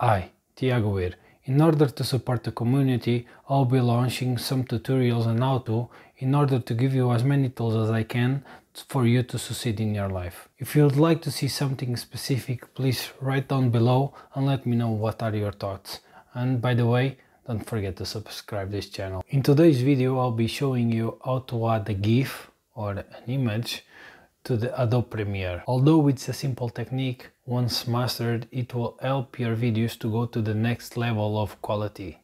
I, Tiago here. In order to support the community, I'll be launching some tutorials on how to, in order to give you as many tools as I can for you to succeed in your life. If you'd like to see something specific, please write down below and let me know what are your thoughts. And by the way, don't forget to subscribe this channel. In today's video I'll be showing you how to add a GIF or an image to the Adobe Premiere. Although it's a simple technique, once mastered it will help your videos to go to the next level of quality.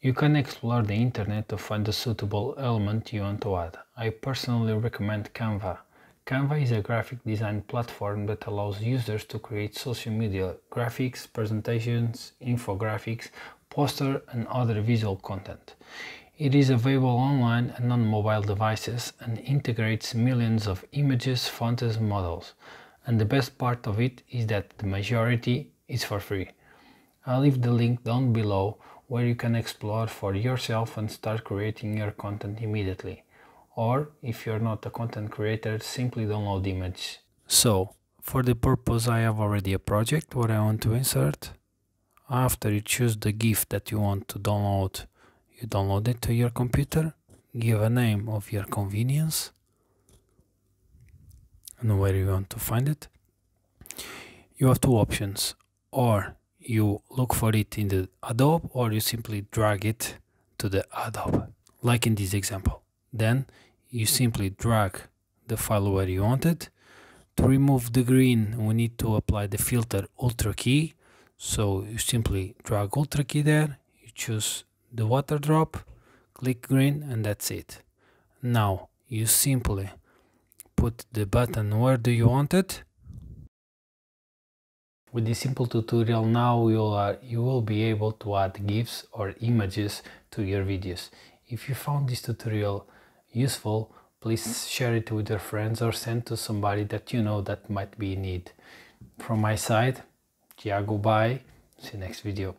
You can explore the internet to find the suitable element you want to add. I personally recommend Canva. Canva is a graphic design platform that allows users to create social media graphics, presentations, infographics, poster and other visual content. It is available online and on mobile devices and integrates millions of images, fonts, models. And the best part of it is that the majority is for free. I'll leave the link down below where you can explore for yourself and start creating your content immediately. Or if you're not a content creator, simply download the image. So, for the purpose I have already a project where I want to insert. After you choose the GIF that you want to download you download it to your computer, give a name of your convenience and where you want to find it. You have two options or you look for it in the Adobe or you simply drag it to the Adobe like in this example. Then you simply drag the file where you want it. To remove the green we need to apply the filter ultra key so you simply drag ultra key there, you choose the water drop, click green and that's it. Now you simply put the button where do you want it. With this simple tutorial now you, are, you will be able to add GIFs or images to your videos. If you found this tutorial useful, please share it with your friends or send to somebody that you know that might be in need. From my side, Tiago, bye. See you next video.